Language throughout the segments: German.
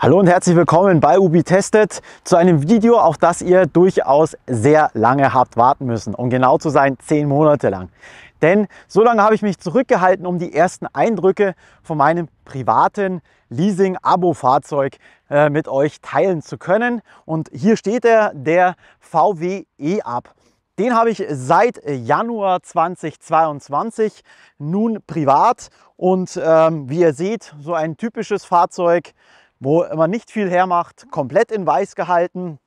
Hallo und herzlich willkommen bei Ubi Testet zu einem Video, auf das ihr durchaus sehr lange habt warten müssen, um genau zu sein, zehn Monate lang. Denn so lange habe ich mich zurückgehalten, um die ersten Eindrücke von meinem privaten Leasing-Abo-Fahrzeug äh, mit euch teilen zu können. Und hier steht er, der VW E-Up. Den habe ich seit Januar 2022 nun privat und ähm, wie ihr seht, so ein typisches Fahrzeug, wo man nicht viel hermacht, komplett in weiß gehalten.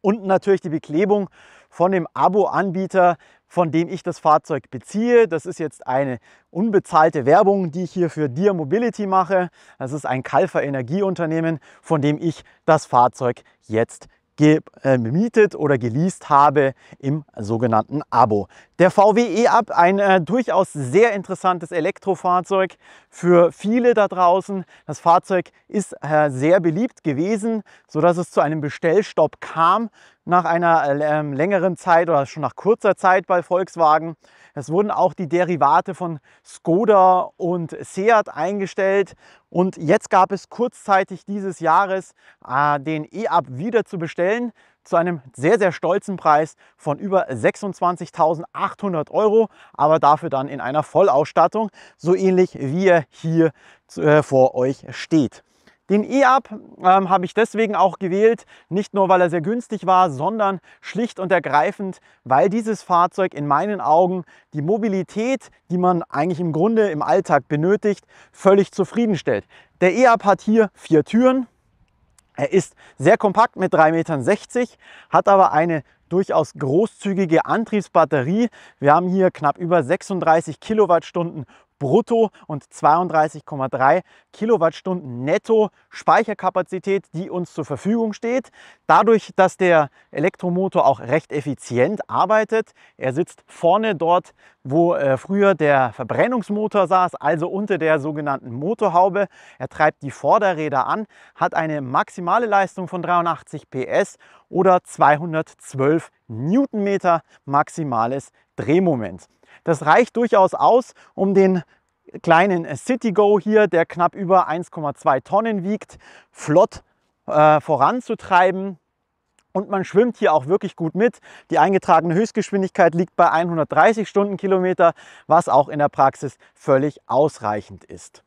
Und natürlich die Beklebung von dem Abo-Anbieter, von dem ich das Fahrzeug beziehe. Das ist jetzt eine unbezahlte Werbung, die ich hier für Dear Mobility mache. Das ist ein Kalfer Energieunternehmen, von dem ich das Fahrzeug jetzt äh, gemietet oder geleast habe im sogenannten Abo. Der VW E-Up, ein äh, durchaus sehr interessantes Elektrofahrzeug für viele da draußen. Das Fahrzeug ist äh, sehr beliebt gewesen, sodass es zu einem Bestellstopp kam nach einer äh, ähm, längeren Zeit oder schon nach kurzer Zeit bei Volkswagen. Es wurden auch die Derivate von Skoda und Seat eingestellt und jetzt gab es kurzzeitig dieses Jahres äh, den E-Up wieder zu bestellen zu einem sehr, sehr stolzen Preis von über 26.800 Euro, aber dafür dann in einer Vollausstattung, so ähnlich wie er hier äh, vor euch steht. Den E-Up ähm, habe ich deswegen auch gewählt, nicht nur weil er sehr günstig war, sondern schlicht und ergreifend, weil dieses Fahrzeug in meinen Augen die Mobilität, die man eigentlich im Grunde im Alltag benötigt, völlig zufriedenstellt. Der E-Up hat hier vier Türen, er ist sehr kompakt mit 3,60 Metern, hat aber eine durchaus großzügige Antriebsbatterie. Wir haben hier knapp über 36 Kilowattstunden brutto und 32,3 Kilowattstunden netto Speicherkapazität, die uns zur Verfügung steht. Dadurch, dass der Elektromotor auch recht effizient arbeitet, er sitzt vorne dort, wo äh, früher der Verbrennungsmotor saß, also unter der sogenannten Motorhaube. Er treibt die Vorderräder an, hat eine maximale Leistung von 83 PS oder 212 Newtonmeter maximales Drehmoment. Das reicht durchaus aus, um den kleinen Citigo hier, der knapp über 1,2 Tonnen wiegt, flott äh, voranzutreiben. Und man schwimmt hier auch wirklich gut mit. Die eingetragene Höchstgeschwindigkeit liegt bei 130 Stundenkilometer, was auch in der Praxis völlig ausreichend ist.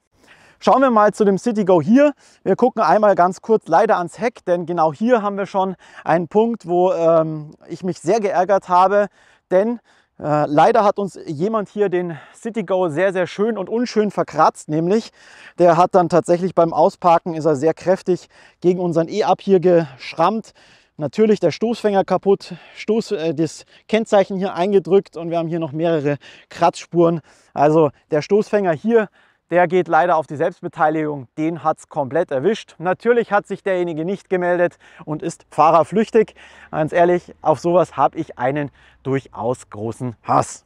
Schauen wir mal zu dem Citigo hier. Wir gucken einmal ganz kurz leider ans Heck, denn genau hier haben wir schon einen Punkt, wo ähm, ich mich sehr geärgert habe, denn äh, leider hat uns jemand hier den CityGo sehr, sehr schön und unschön verkratzt, nämlich der hat dann tatsächlich beim Ausparken, ist er sehr kräftig gegen unseren E-Up hier geschrammt. Natürlich der Stoßfänger kaputt, Stoß, äh, das Kennzeichen hier eingedrückt und wir haben hier noch mehrere Kratzspuren. Also der Stoßfänger hier der geht leider auf die Selbstbeteiligung, den hat es komplett erwischt. Natürlich hat sich derjenige nicht gemeldet und ist fahrerflüchtig. Ganz ehrlich, auf sowas habe ich einen durchaus großen Hass.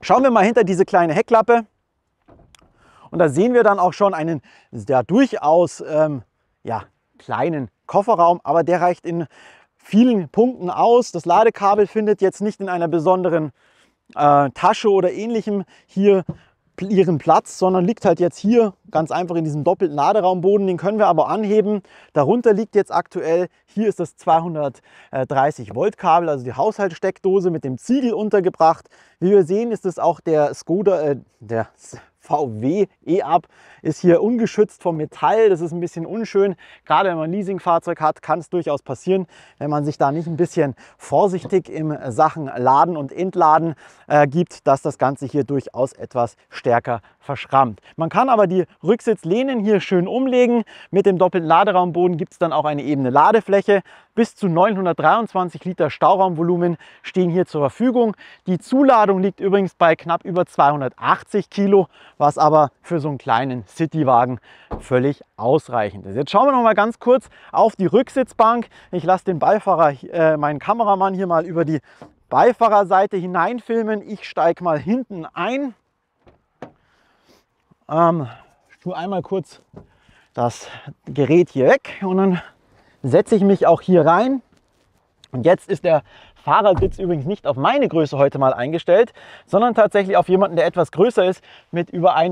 Schauen wir mal hinter diese kleine Heckklappe und da sehen wir dann auch schon einen ja, durchaus ähm, ja, kleinen Kofferraum, aber der reicht in vielen Punkten aus. Das Ladekabel findet jetzt nicht in einer besonderen äh, Tasche oder ähnlichem hier ihren Platz, sondern liegt halt jetzt hier ganz einfach in diesem doppelten Laderaumboden. Den können wir aber anheben. Darunter liegt jetzt aktuell, hier ist das 230 Volt Kabel, also die Haushaltssteckdose mit dem Ziegel untergebracht. Wie wir sehen, ist es auch der Skoda, äh, der VW E-Up ist hier ungeschützt vom Metall. Das ist ein bisschen unschön. Gerade wenn man ein Leasingfahrzeug hat, kann es durchaus passieren, wenn man sich da nicht ein bisschen vorsichtig im Sachen Laden und Entladen äh, gibt, dass das Ganze hier durchaus etwas stärker verschrammt. Man kann aber die Rücksitzlehnen hier schön umlegen. Mit dem doppelten Laderaumboden gibt es dann auch eine ebene Ladefläche. Bis zu 923 Liter Stauraumvolumen stehen hier zur Verfügung. Die Zuladung liegt übrigens bei knapp über 280 Kilo, was aber für so einen kleinen Citywagen völlig ausreichend ist. Jetzt schauen wir noch mal ganz kurz auf die Rücksitzbank. Ich lasse den Beifahrer, äh, meinen Kameramann hier mal über die Beifahrerseite hineinfilmen. Ich steige mal hinten ein. Ähm, ich tue einmal kurz das Gerät hier weg und dann setze ich mich auch hier rein. Und jetzt ist der Fahrersitz übrigens nicht auf meine Größe heute mal eingestellt, sondern tatsächlich auf jemanden, der etwas größer ist, mit über 1,85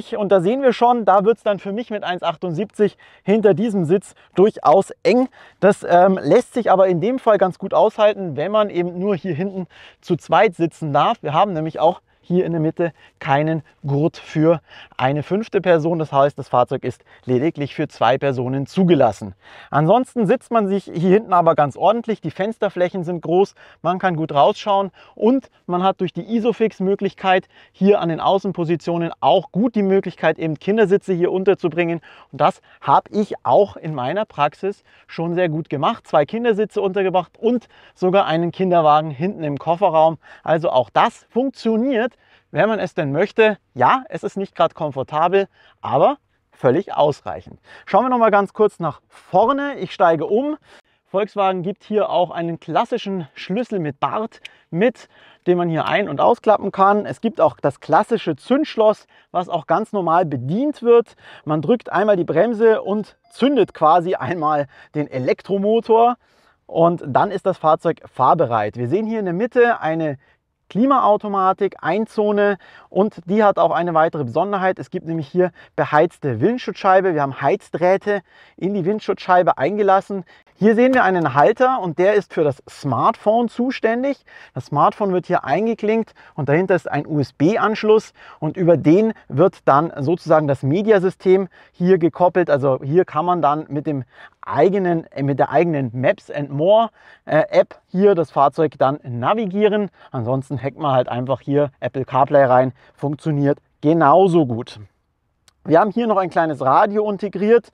Meter. Und da sehen wir schon, da wird es dann für mich mit 1,78 hinter diesem Sitz durchaus eng. Das ähm, lässt sich aber in dem Fall ganz gut aushalten, wenn man eben nur hier hinten zu zweit sitzen darf. Wir haben nämlich auch hier in der Mitte keinen Gurt für eine fünfte Person. Das heißt, das Fahrzeug ist lediglich für zwei Personen zugelassen. Ansonsten sitzt man sich hier hinten aber ganz ordentlich. Die Fensterflächen sind groß, man kann gut rausschauen und man hat durch die Isofix-Möglichkeit hier an den Außenpositionen auch gut die Möglichkeit, eben Kindersitze hier unterzubringen. Und das habe ich auch in meiner Praxis schon sehr gut gemacht. Zwei Kindersitze untergebracht und sogar einen Kinderwagen hinten im Kofferraum. Also auch das funktioniert wenn man es denn möchte. Ja, es ist nicht gerade komfortabel, aber völlig ausreichend. Schauen wir noch mal ganz kurz nach vorne. Ich steige um. Volkswagen gibt hier auch einen klassischen Schlüssel mit Bart mit, den man hier ein- und ausklappen kann. Es gibt auch das klassische Zündschloss, was auch ganz normal bedient wird. Man drückt einmal die Bremse und zündet quasi einmal den Elektromotor und dann ist das Fahrzeug fahrbereit. Wir sehen hier in der Mitte eine Klimaautomatik, Einzone und die hat auch eine weitere Besonderheit. Es gibt nämlich hier beheizte Windschutzscheibe. Wir haben Heizdrähte in die Windschutzscheibe eingelassen. Hier sehen wir einen Halter und der ist für das Smartphone zuständig. Das Smartphone wird hier eingeklinkt und dahinter ist ein USB-Anschluss und über den wird dann sozusagen das Mediasystem hier gekoppelt. Also hier kann man dann mit dem eigenen, äh, mit der eigenen Maps and More äh, App hier das Fahrzeug dann navigieren. Ansonsten hackt man halt einfach hier Apple CarPlay rein, funktioniert genauso gut. Wir haben hier noch ein kleines Radio integriert,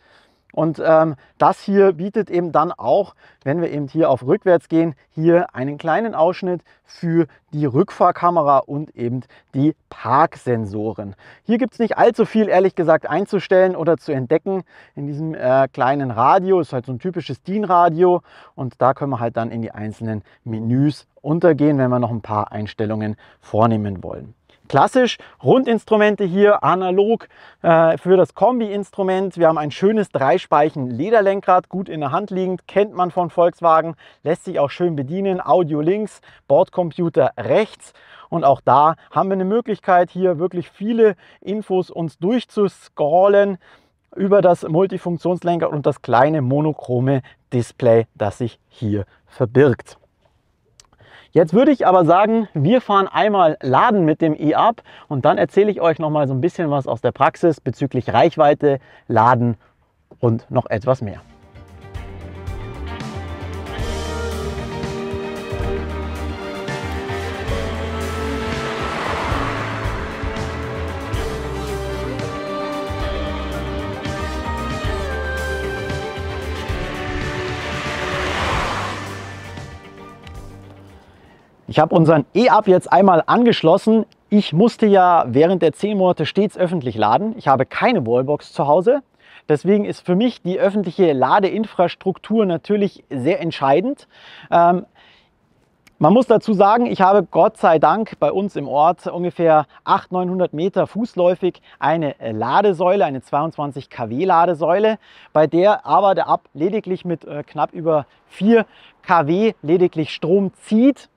und ähm, das hier bietet eben dann auch, wenn wir eben hier auf rückwärts gehen, hier einen kleinen Ausschnitt für die Rückfahrkamera und eben die Parksensoren. Hier gibt es nicht allzu viel, ehrlich gesagt, einzustellen oder zu entdecken. In diesem äh, kleinen Radio ist halt so ein typisches DIN-Radio und da können wir halt dann in die einzelnen Menüs untergehen, wenn wir noch ein paar Einstellungen vornehmen wollen klassisch Rundinstrumente hier, analog äh, für das Kombi-Instrument. Wir haben ein schönes Dreispeichen-Lederlenkrad, gut in der Hand liegend, kennt man von Volkswagen, lässt sich auch schön bedienen. Audio links, Bordcomputer rechts. Und auch da haben wir eine Möglichkeit, hier wirklich viele Infos uns durchzuscrollen über das Multifunktionslenkrad und das kleine monochrome Display, das sich hier verbirgt. Jetzt würde ich aber sagen, wir fahren einmal Laden mit dem E-Up und dann erzähle ich euch noch mal so ein bisschen was aus der Praxis bezüglich Reichweite, Laden und noch etwas mehr. Ich habe unseren E-Up jetzt einmal angeschlossen. Ich musste ja während der zehn Monate stets öffentlich laden. Ich habe keine Wallbox zu Hause. Deswegen ist für mich die öffentliche Ladeinfrastruktur natürlich sehr entscheidend. Ähm, man muss dazu sagen, ich habe Gott sei Dank bei uns im Ort ungefähr 800, 900 Meter fußläufig eine Ladesäule, eine 22 kW Ladesäule, bei der aber der Ab lediglich mit äh, knapp über 4 kW lediglich Strom zieht.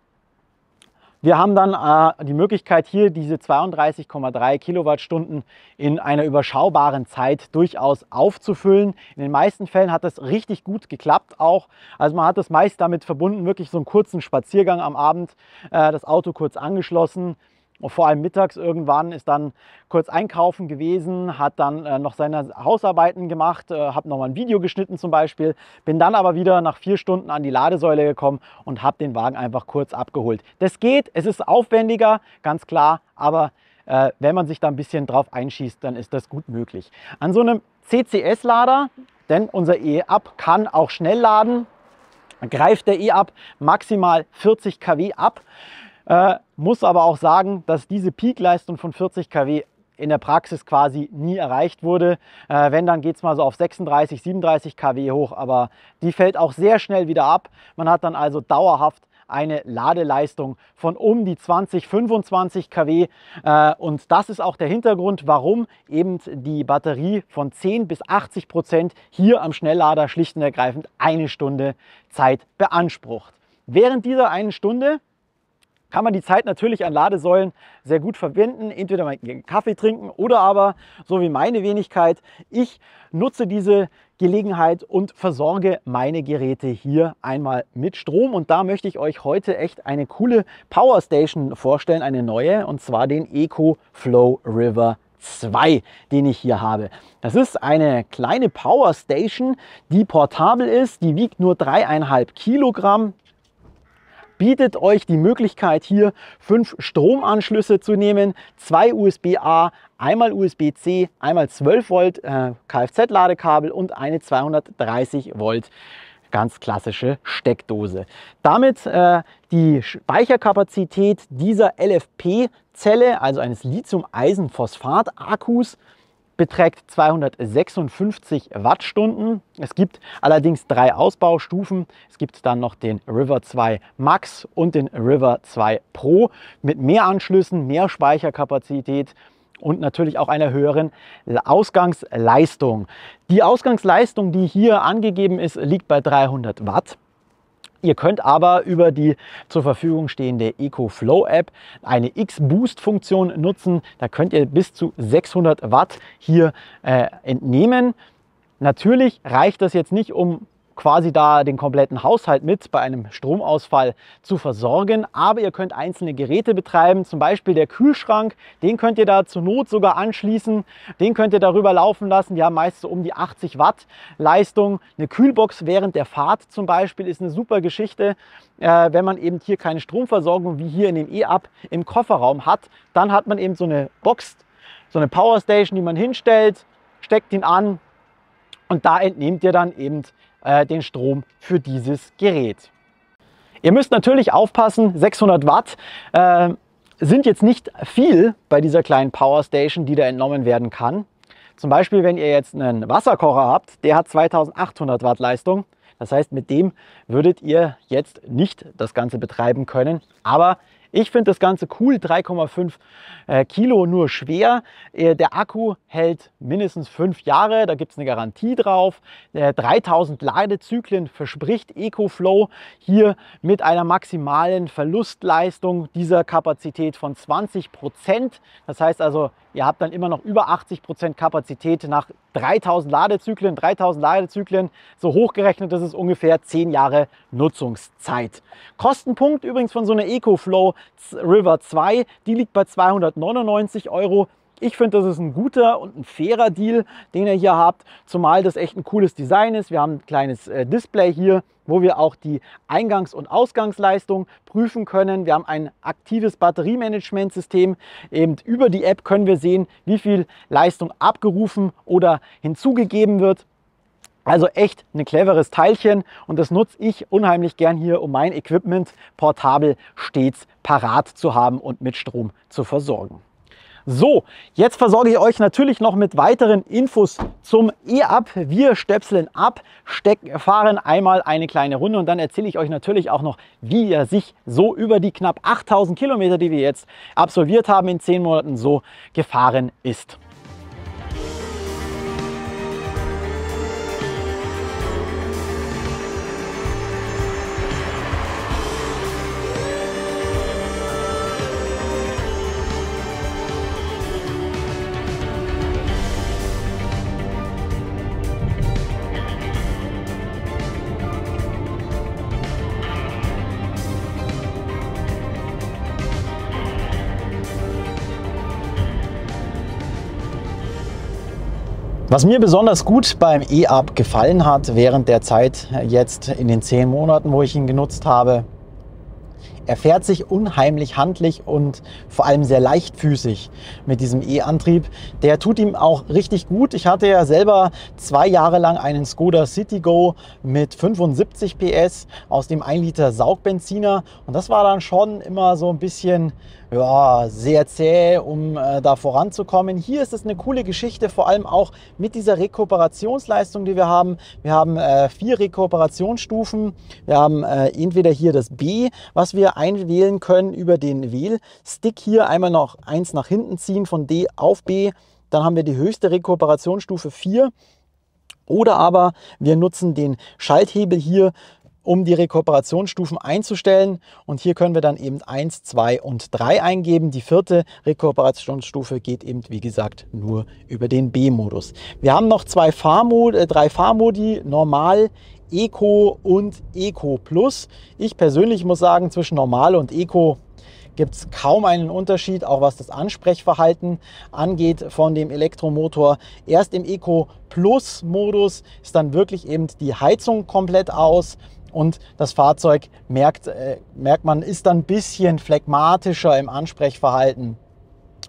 Wir haben dann äh, die Möglichkeit, hier diese 32,3 Kilowattstunden in einer überschaubaren Zeit durchaus aufzufüllen. In den meisten Fällen hat das richtig gut geklappt auch. Also man hat das meist damit verbunden, wirklich so einen kurzen Spaziergang am Abend, äh, das Auto kurz angeschlossen, und vor allem mittags irgendwann ist dann kurz einkaufen gewesen, hat dann äh, noch seine Hausarbeiten gemacht, äh, habe nochmal ein Video geschnitten zum Beispiel, bin dann aber wieder nach vier Stunden an die Ladesäule gekommen und habe den Wagen einfach kurz abgeholt. Das geht, es ist aufwendiger, ganz klar, aber äh, wenn man sich da ein bisschen drauf einschießt, dann ist das gut möglich. An so einem CCS-Lader, denn unser E-Up kann auch schnell laden, greift der E-Up maximal 40 kW ab. Äh, muss aber auch sagen, dass diese Peakleistung von 40 kW in der Praxis quasi nie erreicht wurde. Äh, wenn, dann geht es mal so auf 36, 37 kW hoch, aber die fällt auch sehr schnell wieder ab. Man hat dann also dauerhaft eine Ladeleistung von um die 20, 25 kW. Äh, und das ist auch der Hintergrund, warum eben die Batterie von 10 bis 80 Prozent hier am Schnelllader schlicht und ergreifend eine Stunde Zeit beansprucht. Während dieser einen Stunde kann man die Zeit natürlich an Ladesäulen sehr gut verwenden. Entweder einen Kaffee trinken oder aber, so wie meine Wenigkeit, ich nutze diese Gelegenheit und versorge meine Geräte hier einmal mit Strom. Und da möchte ich euch heute echt eine coole Power Station vorstellen, eine neue, und zwar den Eco Flow River 2, den ich hier habe. Das ist eine kleine Power Station, die portabel ist, die wiegt nur dreieinhalb Kilogramm, bietet euch die Möglichkeit hier fünf Stromanschlüsse zu nehmen, zwei USB-A, einmal USB-C, einmal 12 Volt äh, Kfz-Ladekabel und eine 230 Volt ganz klassische Steckdose. Damit äh, die Speicherkapazität dieser LFP-Zelle, also eines Lithium-Eisenphosphat-Akkus, beträgt 256 Wattstunden. Es gibt allerdings drei Ausbaustufen. Es gibt dann noch den River 2 Max und den River 2 Pro mit mehr Anschlüssen, mehr Speicherkapazität und natürlich auch einer höheren Ausgangsleistung. Die Ausgangsleistung, die hier angegeben ist, liegt bei 300 Watt. Ihr könnt aber über die zur Verfügung stehende EcoFlow App eine X-Boost-Funktion nutzen. Da könnt ihr bis zu 600 Watt hier äh, entnehmen. Natürlich reicht das jetzt nicht, um quasi da den kompletten Haushalt mit bei einem Stromausfall zu versorgen. Aber ihr könnt einzelne Geräte betreiben, zum Beispiel der Kühlschrank, den könnt ihr da zur Not sogar anschließen, den könnt ihr darüber laufen lassen. Die haben meist so um die 80 Watt Leistung. Eine Kühlbox während der Fahrt zum Beispiel ist eine super Geschichte. Äh, wenn man eben hier keine Stromversorgung wie hier in dem E-Up im Kofferraum hat, dann hat man eben so eine Box, so eine Powerstation, die man hinstellt, steckt ihn an und da entnehmt ihr dann eben äh, den Strom für dieses Gerät. Ihr müsst natürlich aufpassen, 600 Watt äh, sind jetzt nicht viel bei dieser kleinen Power Station, die da entnommen werden kann. Zum Beispiel, wenn ihr jetzt einen Wasserkocher habt, der hat 2800 Watt Leistung. Das heißt, mit dem würdet ihr jetzt nicht das Ganze betreiben können. Aber ich finde das Ganze cool, 3,5 äh, Kilo nur schwer. Äh, der Akku hält mindestens fünf Jahre, da gibt es eine Garantie drauf. Äh, 3000 Ladezyklen verspricht EcoFlow hier mit einer maximalen Verlustleistung dieser Kapazität von 20 Prozent. Das heißt also, Ihr habt dann immer noch über 80% Prozent Kapazität nach 3000 Ladezyklen. 3000 Ladezyklen, so hochgerechnet, das ist ungefähr 10 Jahre Nutzungszeit. Kostenpunkt übrigens von so einer EcoFlow River 2, die liegt bei 299 Euro ich finde, das ist ein guter und ein fairer Deal, den ihr hier habt, zumal das echt ein cooles Design ist. Wir haben ein kleines äh, Display hier, wo wir auch die Eingangs- und Ausgangsleistung prüfen können. Wir haben ein aktives Batteriemanagementsystem. Eben über die App können wir sehen, wie viel Leistung abgerufen oder hinzugegeben wird. Also echt ein cleveres Teilchen und das nutze ich unheimlich gern hier, um mein Equipment portabel stets parat zu haben und mit Strom zu versorgen. So, jetzt versorge ich euch natürlich noch mit weiteren Infos zum E-Up. Wir stöpseln ab, fahren einmal eine kleine Runde und dann erzähle ich euch natürlich auch noch, wie er sich so über die knapp 8000 Kilometer, die wir jetzt absolviert haben in 10 Monaten, so gefahren ist. Was mir besonders gut beim E-Up gefallen hat während der Zeit äh, jetzt in den zehn Monaten, wo ich ihn genutzt habe, er fährt sich unheimlich handlich und vor allem sehr leichtfüßig mit diesem E-Antrieb. Der tut ihm auch richtig gut. Ich hatte ja selber zwei Jahre lang einen Skoda Citigo mit 75 PS aus dem 1 Liter Saugbenziner und das war dann schon immer so ein bisschen ja, sehr zäh, um äh, da voranzukommen. Hier ist es eine coole Geschichte, vor allem auch mit dieser Rekuperationsleistung, die wir haben. Wir haben äh, vier Rekuperationsstufen. Wir haben äh, entweder hier das B, was wir einwählen können über den Wählstick hier. Einmal noch eins nach hinten ziehen von D auf B. Dann haben wir die höchste Rekuperationsstufe 4. Oder aber wir nutzen den Schalthebel hier, um die Rekuperationsstufen einzustellen. Und hier können wir dann eben 1, 2 und 3 eingeben. Die vierte Rekuperationsstufe geht eben, wie gesagt, nur über den B-Modus. Wir haben noch zwei Fahrmod äh, drei Fahrmodi, normal, Eco und Eco Plus. Ich persönlich muss sagen, zwischen Normal und Eco gibt es kaum einen Unterschied, auch was das Ansprechverhalten angeht von dem Elektromotor. Erst im Eco Plus Modus ist dann wirklich eben die Heizung komplett aus und das Fahrzeug merkt, äh, merkt man, ist dann ein bisschen phlegmatischer im Ansprechverhalten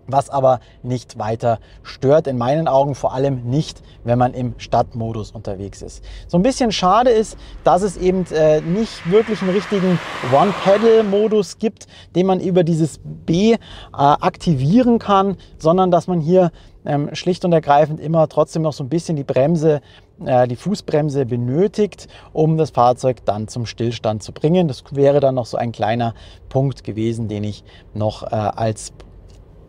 was aber nicht weiter stört. In meinen Augen vor allem nicht, wenn man im Stadtmodus unterwegs ist. So ein bisschen schade ist, dass es eben äh, nicht wirklich einen richtigen One-Pedal-Modus gibt, den man über dieses B äh, aktivieren kann, sondern dass man hier ähm, schlicht und ergreifend immer trotzdem noch so ein bisschen die Bremse, äh, die Fußbremse benötigt, um das Fahrzeug dann zum Stillstand zu bringen. Das wäre dann noch so ein kleiner Punkt gewesen, den ich noch als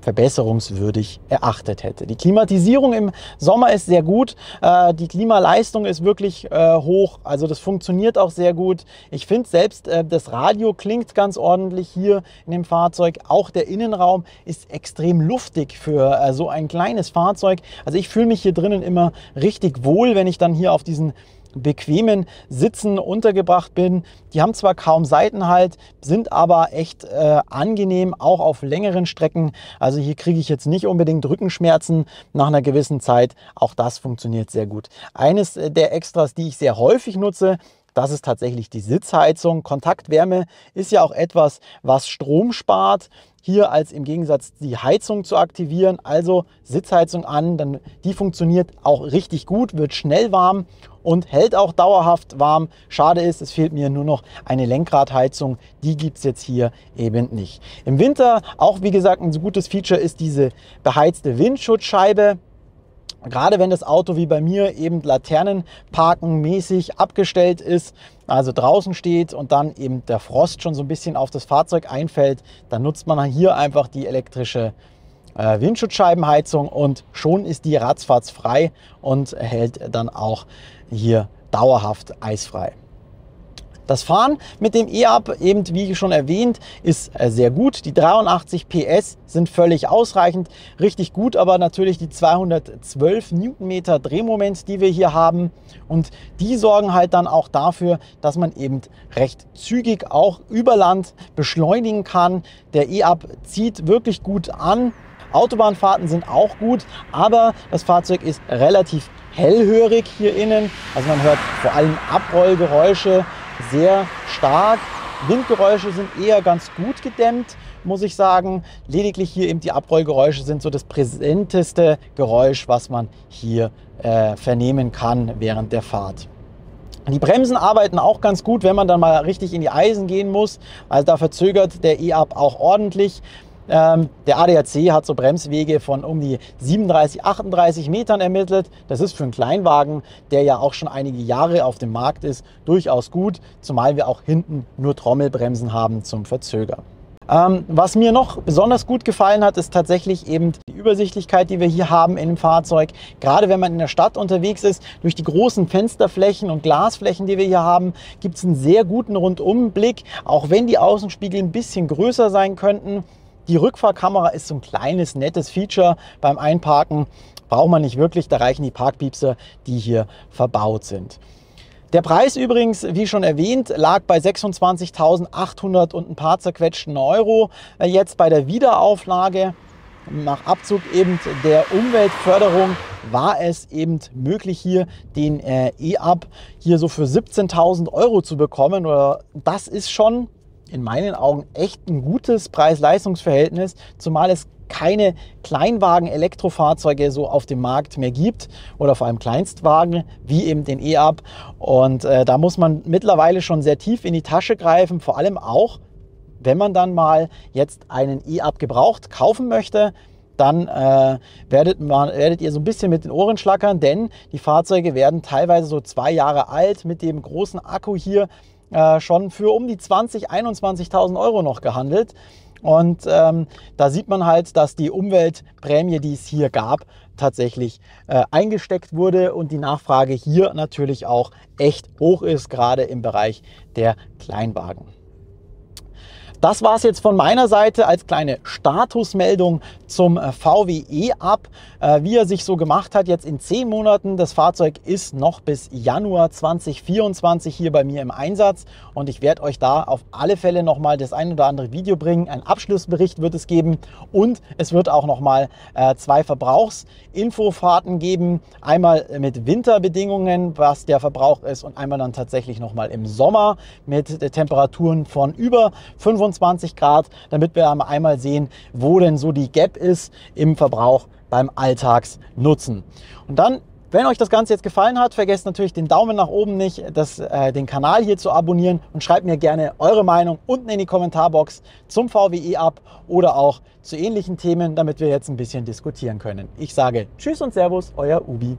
verbesserungswürdig erachtet hätte. Die Klimatisierung im Sommer ist sehr gut. Äh, die Klimaleistung ist wirklich äh, hoch. Also das funktioniert auch sehr gut. Ich finde selbst äh, das Radio klingt ganz ordentlich hier in dem Fahrzeug. Auch der Innenraum ist extrem luftig für äh, so ein kleines Fahrzeug. Also ich fühle mich hier drinnen immer richtig wohl, wenn ich dann hier auf diesen bequemen Sitzen untergebracht bin. Die haben zwar kaum Seitenhalt, sind aber echt äh, angenehm, auch auf längeren Strecken. Also hier kriege ich jetzt nicht unbedingt Rückenschmerzen nach einer gewissen Zeit. Auch das funktioniert sehr gut. Eines äh, der Extras, die ich sehr häufig nutze, das ist tatsächlich die Sitzheizung. Kontaktwärme ist ja auch etwas, was Strom spart. Hier als im Gegensatz die Heizung zu aktivieren, also Sitzheizung an, dann die funktioniert auch richtig gut, wird schnell warm und hält auch dauerhaft warm. Schade ist, es fehlt mir nur noch eine Lenkradheizung. Die gibt es jetzt hier eben nicht. Im Winter auch wie gesagt ein gutes Feature ist diese beheizte Windschutzscheibe. Gerade wenn das Auto wie bei mir eben laternenparkenmäßig abgestellt ist, also draußen steht und dann eben der Frost schon so ein bisschen auf das Fahrzeug einfällt, dann nutzt man hier einfach die elektrische äh, Windschutzscheibenheizung und schon ist die ratzfatz frei und hält dann auch hier dauerhaft eisfrei. Das Fahren mit dem E-Up, eben wie schon erwähnt, ist äh, sehr gut. Die 83 PS sind völlig ausreichend, richtig gut, aber natürlich die 212 Newtonmeter Drehmoment, die wir hier haben. Und die sorgen halt dann auch dafür, dass man eben recht zügig auch über Land beschleunigen kann. Der E-Up zieht wirklich gut an. Autobahnfahrten sind auch gut, aber das Fahrzeug ist relativ hellhörig hier innen. Also man hört vor allem Abrollgeräusche sehr stark. Windgeräusche sind eher ganz gut gedämmt, muss ich sagen. Lediglich hier eben die Abrollgeräusche sind so das präsenteste Geräusch, was man hier äh, vernehmen kann während der Fahrt. Die Bremsen arbeiten auch ganz gut, wenn man dann mal richtig in die Eisen gehen muss. Also da verzögert der E-Up auch ordentlich. Ähm, der ADAC hat so Bremswege von um die 37, 38 Metern ermittelt. Das ist für einen Kleinwagen, der ja auch schon einige Jahre auf dem Markt ist, durchaus gut, zumal wir auch hinten nur Trommelbremsen haben zum Verzögern. Ähm, was mir noch besonders gut gefallen hat, ist tatsächlich eben die Übersichtlichkeit, die wir hier haben in dem Fahrzeug. Gerade wenn man in der Stadt unterwegs ist, durch die großen Fensterflächen und Glasflächen, die wir hier haben, gibt es einen sehr guten Rundumblick, auch wenn die Außenspiegel ein bisschen größer sein könnten. Die Rückfahrkamera ist so ein kleines nettes Feature beim Einparken. Braucht man nicht wirklich, da reichen die Parkpiepser, die hier verbaut sind. Der Preis übrigens, wie schon erwähnt, lag bei 26.800 und ein paar zerquetschten Euro. Äh, jetzt bei der Wiederauflage nach Abzug eben der Umweltförderung war es eben möglich, hier den äh, E-Up hier so für 17.000 Euro zu bekommen. Oder das ist schon in meinen Augen echt ein gutes Preis-Leistungs-Verhältnis, zumal es keine Kleinwagen-Elektrofahrzeuge so auf dem Markt mehr gibt oder vor allem Kleinstwagen wie eben den E-Up. Und äh, da muss man mittlerweile schon sehr tief in die Tasche greifen, vor allem auch, wenn man dann mal jetzt einen E-Up gebraucht kaufen möchte. Dann äh, werdet, man, werdet ihr so ein bisschen mit den Ohren schlackern, denn die Fahrzeuge werden teilweise so zwei Jahre alt mit dem großen Akku hier äh, schon für um die 20, 21.000 Euro noch gehandelt. Und ähm, da sieht man halt, dass die Umweltprämie, die es hier gab, tatsächlich äh, eingesteckt wurde und die Nachfrage hier natürlich auch echt hoch ist, gerade im Bereich der Kleinwagen. Das war es jetzt von meiner Seite als kleine Statusmeldung zum äh, VW E-Up, äh, wie er sich so gemacht hat jetzt in zehn Monaten. Das Fahrzeug ist noch bis Januar 2024 hier bei mir im Einsatz und ich werde euch da auf alle Fälle nochmal das ein oder andere Video bringen. Ein Abschlussbericht wird es geben und es wird auch nochmal äh, zwei Verbrauchsinfofahrten geben. Einmal mit Winterbedingungen, was der Verbrauch ist und einmal dann tatsächlich nochmal im Sommer mit Temperaturen von über 25 25 Grad, damit wir einmal sehen, wo denn so die Gap ist im Verbrauch beim Alltagsnutzen. Und dann wenn euch das Ganze jetzt gefallen hat, vergesst natürlich den Daumen nach oben nicht, das, äh, den Kanal hier zu abonnieren und schreibt mir gerne eure Meinung unten in die Kommentarbox zum VWE ab oder auch zu ähnlichen Themen, damit wir jetzt ein bisschen diskutieren können. Ich sage Tschüss und Servus, euer Ubi.